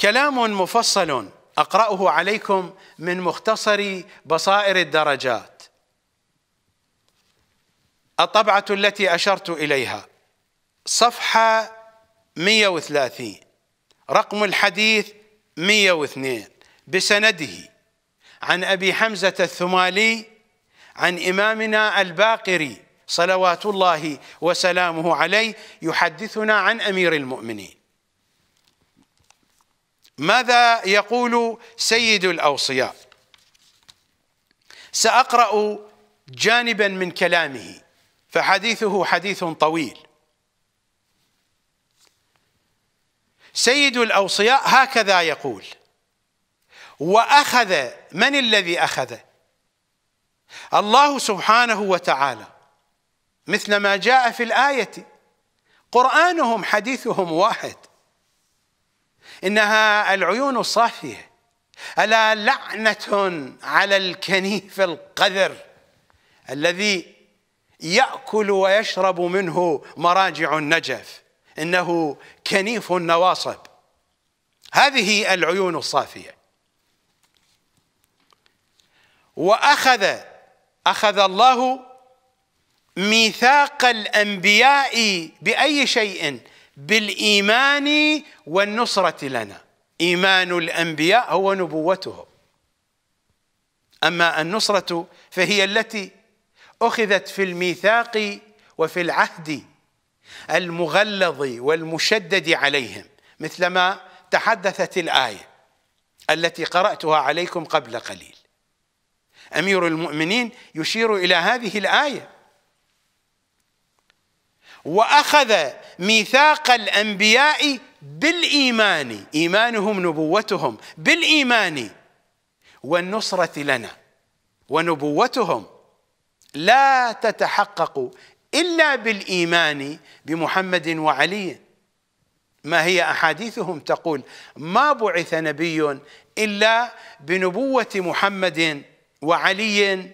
كلام مفصل اقراه عليكم من مختصر بصائر الدرجات الطبعه التي اشرت اليها صفحه 130 رقم الحديث 102 بسنده عن ابي حمزه الثمالي عن امامنا الباقري صلوات الله وسلامه عليه يحدثنا عن امير المؤمنين ماذا يقول سيد الأوصياء سأقرأ جانبا من كلامه فحديثه حديث طويل سيد الأوصياء هكذا يقول وأخذ من الذي أخذ الله سبحانه وتعالى مثل ما جاء في الآية قرآنهم حديثهم واحد إنها العيون الصافية ألا لعنة على الكنيف القذر الذي يأكل ويشرب منه مراجع النجف إنه كنيف النواصب هذه العيون الصافية وأخذ أخذ الله ميثاق الأنبياء بأي شيء بالإيمان والنصرة لنا إيمان الأنبياء هو نبوتهم أما النصرة فهي التي أخذت في الميثاق وفي العهد المغلظ والمشدد عليهم مثلما تحدثت الآية التي قرأتها عليكم قبل قليل أمير المؤمنين يشير إلى هذه الآية واخذ ميثاق الانبياء بالايمان ايمانهم نبوتهم بالايمان والنصره لنا ونبوتهم لا تتحقق الا بالايمان بمحمد وعلي ما هي احاديثهم تقول ما بعث نبي الا بنبوه محمد وعلي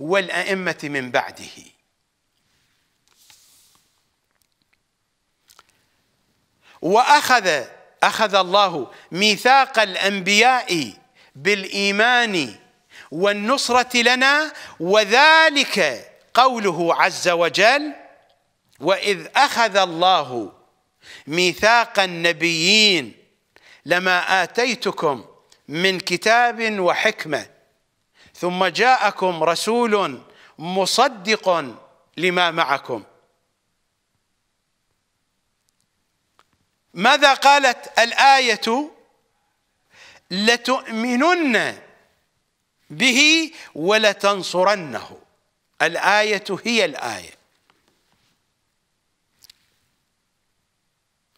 والائمه من بعده واخذ اخذ الله ميثاق الانبياء بالايمان والنصره لنا وذلك قوله عز وجل واذ اخذ الله ميثاق النبيين لما اتيتكم من كتاب وحكمه ثم جاءكم رسول مصدق لما معكم ماذا قالت الآية لتؤمنن به ولتنصرنه الآية هي الآية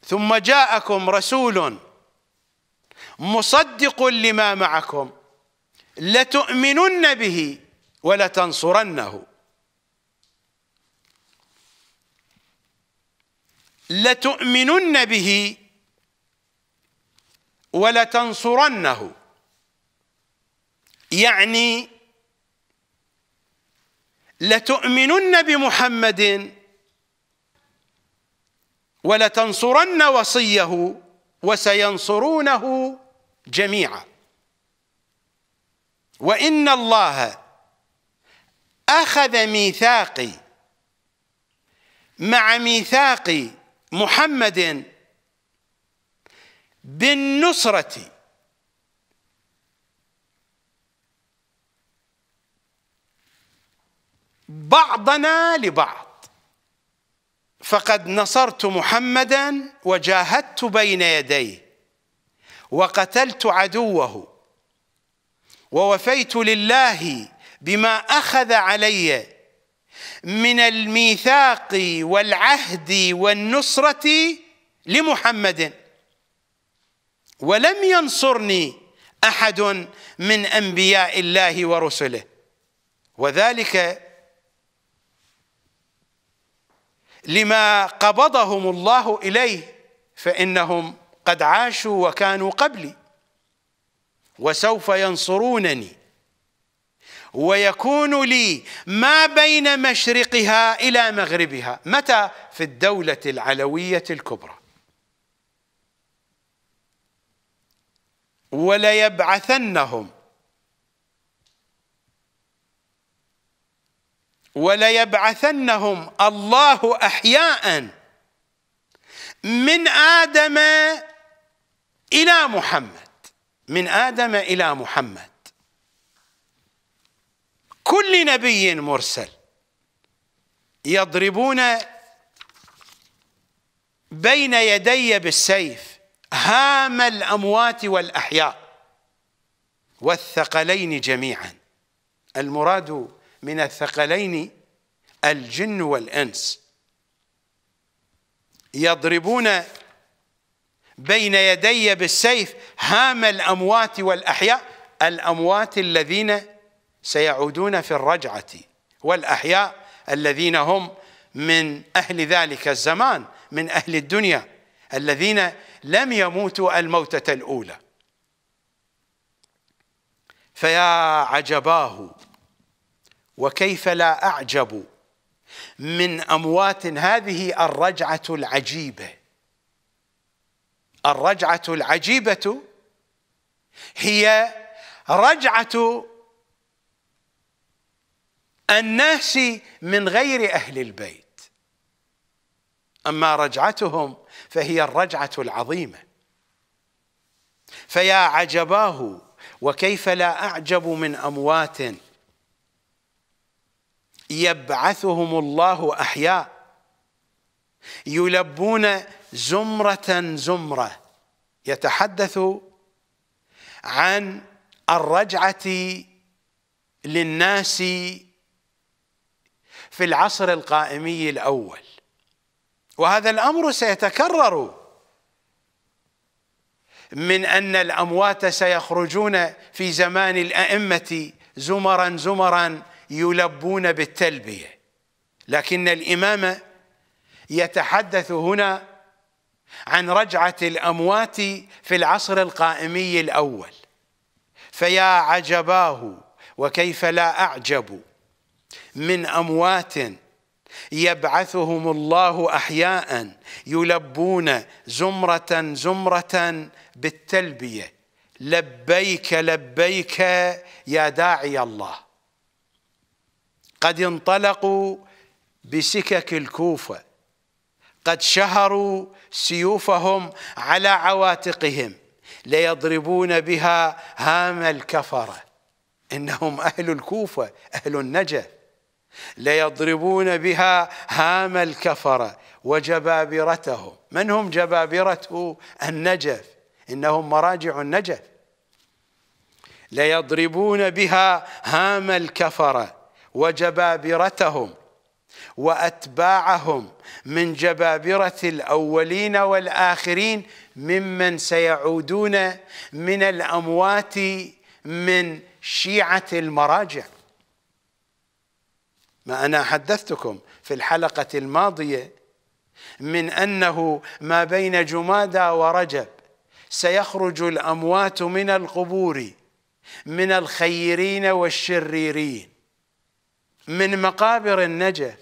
ثم جاءكم رسول مصدق لما معكم لتؤمنن به ولتنصرنه لتؤمنن به ولتنصرنه يعني لتؤمنن بمحمد ولتنصرن وصيه وسينصرونه جميعا وان الله اخذ ميثاقي مع ميثاق محمد بالنصرة بعضنا لبعض فقد نصرت محمدا وجاهدت بين يديه وقتلت عدوه ووفيت لله بما أخذ عليّ من الميثاق والعهد والنصرة لمحمد ولم ينصرني أحد من أنبياء الله ورسله وذلك لما قبضهم الله إليه فإنهم قد عاشوا وكانوا قبلي وسوف ينصرونني ويكون لي ما بين مشرقها إلى مغربها متى في الدولة العلوية الكبرى وليبعثنهم وليبعثنهم الله احياء من ادم الى محمد من ادم الى محمد كل نبي مرسل يضربون بين يدي بالسيف هام الأموات والأحياء والثقلين جميعا المراد من الثقلين الجن والإنس يضربون بين يدي بالسيف هام الأموات والأحياء الأموات الذين سيعودون في الرجعة والأحياء الذين هم من أهل ذلك الزمان من أهل الدنيا الذين لم يموتوا الموتة الأولى فيا عجباه وكيف لا أعجب من أموات هذه الرجعة العجيبة الرجعة العجيبة هي رجعة الناس من غير أهل البيت أما رجعتهم فهي الرجعة العظيمة فيا عجباه وكيف لا أعجب من أموات يبعثهم الله أحياء يلبون زمرة زمرة يتحدث عن الرجعة للناس في العصر القائمي الأول وهذا الأمر سيتكرر من أن الأموات سيخرجون في زمان الأئمة زمرا زمرا يلبون بالتلبية لكن الإمام يتحدث هنا عن رجعة الأموات في العصر القائمي الأول فيا عجباه وكيف لا أعجب من اموات يبعثهم الله احياء يلبون زمره زمره بالتلبيه لبيك لبيك يا داعي الله قد انطلقوا بسكك الكوفه قد شهروا سيوفهم على عواتقهم ليضربون بها هام الكفره انهم اهل الكوفه اهل النجف ليضربون بها هام الكفرة وجبابرتهم من هم جبابرة النجف إنهم مراجع النجف ليضربون بها هام الكفرة وجبابرتهم وأتباعهم من جبابرة الأولين والآخرين ممن سيعودون من الأموات من شيعة المراجع ما أنا حدثتكم في الحلقة الماضية من أنه ما بين جمادى ورجب سيخرج الأموات من القبور من الخيرين والشريرين من مقابر النجف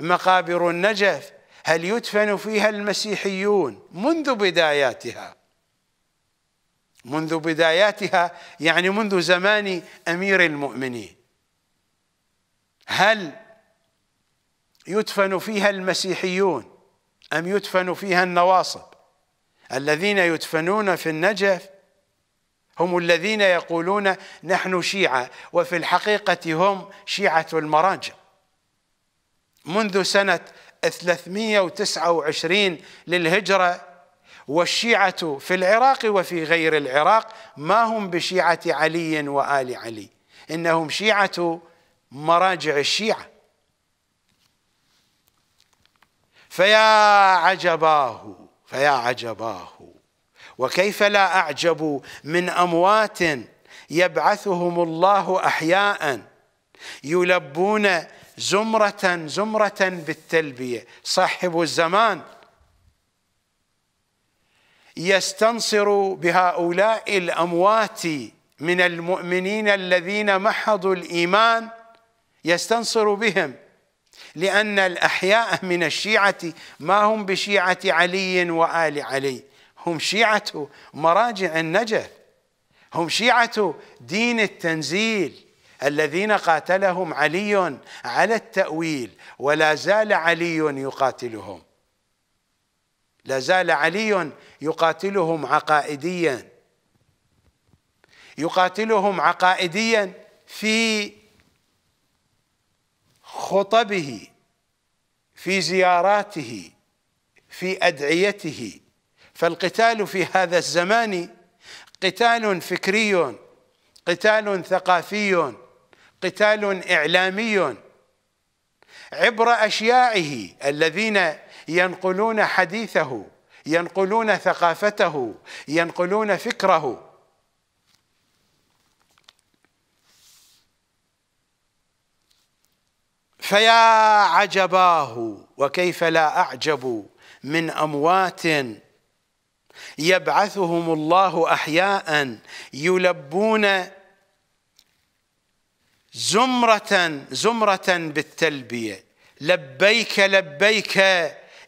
مقابر النجف هل يدفن فيها المسيحيون منذ بداياتها منذ بداياتها يعني منذ زمان أمير المؤمنين هل يدفن فيها المسيحيون أم يدفن فيها النواصب الذين يدفنون في النجف هم الذين يقولون نحن شيعة وفي الحقيقة هم شيعة المراجع منذ سنة 329 للهجرة والشيعة في العراق وفي غير العراق ما هم بشيعة علي وآل علي إنهم شيعة مراجع الشيعة فيا عجباه فيا عجباه وكيف لا أعجب من أموات يبعثهم الله أحياء يلبون زمرة زمرة بالتلبية صاحب الزمان يستنصر بهؤلاء الأموات من المؤمنين الذين محضوا الإيمان يستنصر بهم لأن الأحياء من الشيعة ما هم بشيعة علي وآل علي هم شيعة مراجع النجف هم شيعة دين التنزيل الذين قاتلهم علي على التأويل ولا زال علي يقاتلهم لا زال علي يقاتلهم عقائديا يقاتلهم عقائديا في خطبه في زياراته في ادعيته فالقتال في هذا الزمان قتال فكري قتال ثقافي قتال اعلامي عبر اشياعه الذين ينقلون حديثه ينقلون ثقافته ينقلون فكره فيا عجباه وكيف لا أعجب من أموات يبعثهم الله أحياء يلبون زمرة زمرة بالتلبية لبيك لبيك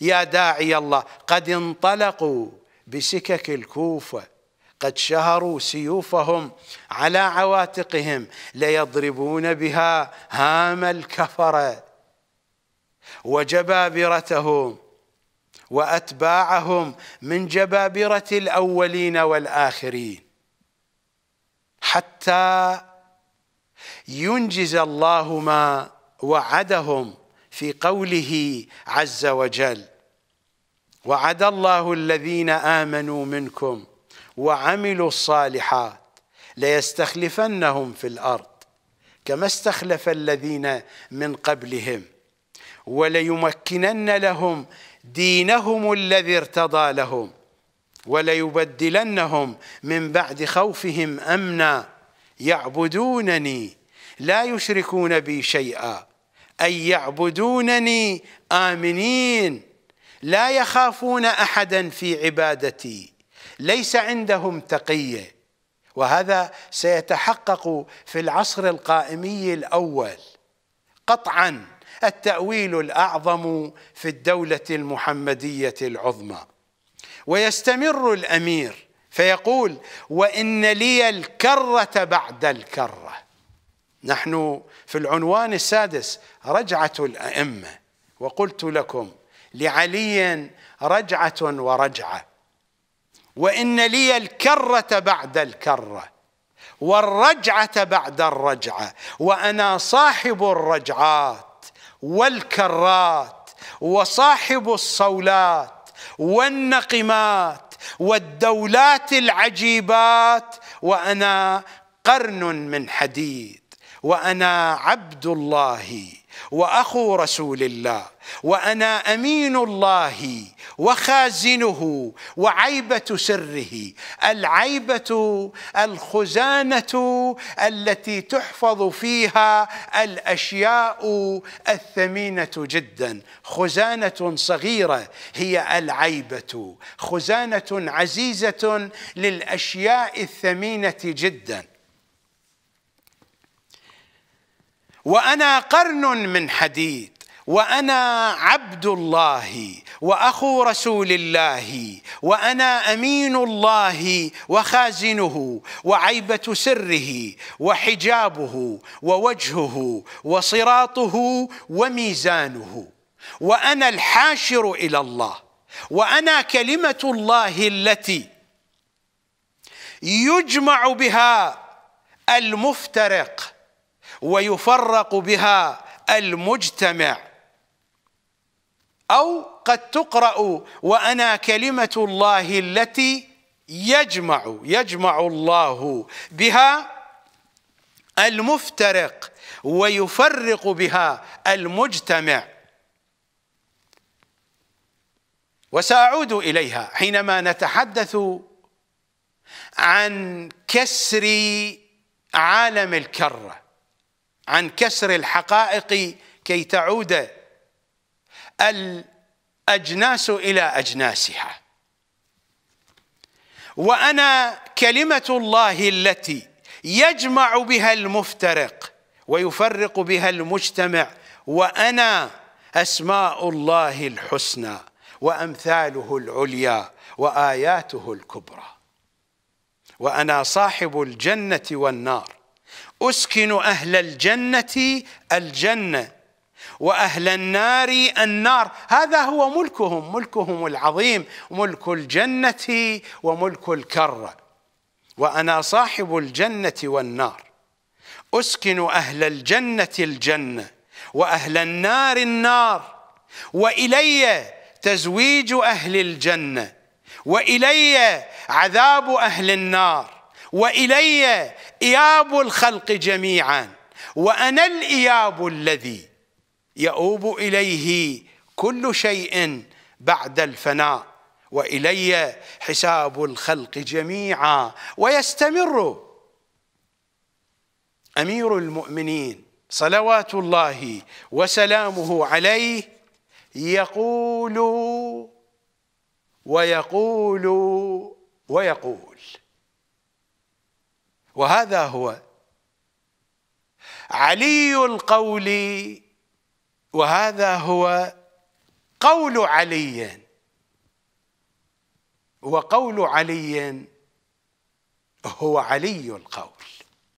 يا داعي الله قد انطلقوا بسكك الكوفه قد شهروا سيوفهم على عواتقهم ليضربون بها هام الكفره وجبابرتهم واتباعهم من جبابره الاولين والاخرين حتى ينجز الله ما وعدهم في قوله عز وجل وعد الله الذين امنوا منكم وعملوا الصالحات ليستخلفنهم في الارض كما استخلف الذين من قبلهم وليمكنن لهم دينهم الذي ارتضى لهم وليبدلنهم من بعد خوفهم امنا يعبدونني لا يشركون بي شيئا اي يعبدونني امنين لا يخافون احدا في عبادتي ليس عندهم تقيه وهذا سيتحقق في العصر القائمي الاول قطعا التاويل الاعظم في الدوله المحمديه العظمى ويستمر الامير فيقول وان لي الكره بعد الكره نحن في العنوان السادس رجعه الائمه وقلت لكم لعلي رجعه ورجعه وإن لي الكرة بعد الكرة والرجعة بعد الرجعة وأنا صاحب الرجعات والكرات وصاحب الصولات والنقمات والدولات العجيبات وأنا قرن من حديد وأنا عبد الله واخو رسول الله وانا امين الله وخازنه وعيبه سره العيبه الخزانه التي تحفظ فيها الاشياء الثمينه جدا خزانه صغيره هي العيبه خزانه عزيزه للاشياء الثمينه جدا وأنا قرن من حديد وأنا عبد الله وأخو رسول الله وأنا أمين الله وخازنه وعيبة سره وحجابه ووجهه وصراطه وميزانه وأنا الحاشر إلى الله وأنا كلمة الله التي يجمع بها المفترق ويفرق بها المجتمع أو قد تقرأ وأنا كلمة الله التي يجمع يجمع الله بها المفترق ويفرق بها المجتمع وسأعود إليها حينما نتحدث عن كسر عالم الكره عن كسر الحقائق كي تعود الأجناس إلى أجناسها وأنا كلمة الله التي يجمع بها المفترق ويفرق بها المجتمع وأنا أسماء الله الحسنى وأمثاله العليا وآياته الكبرى وأنا صاحب الجنة والنار أسكن أهل الجنة الجنة وأهل النار النار هذا هو ملكهم ملكهم العظيم ملك الجنة وملك الكرة وأنا صاحب الجنة والنار أسكن أهل الجنة الجنة وأهل النار النار وإلي تزويج أهل الجنة وإلي عذاب أهل النار والي اياب الخلق جميعا وانا الاياب الذي يؤوب اليه كل شيء بعد الفناء والي حساب الخلق جميعا ويستمر امير المؤمنين صلوات الله وسلامه عليه يقول ويقول ويقول وهذا هو علي القول وهذا هو قول علي وقول علي هو علي القول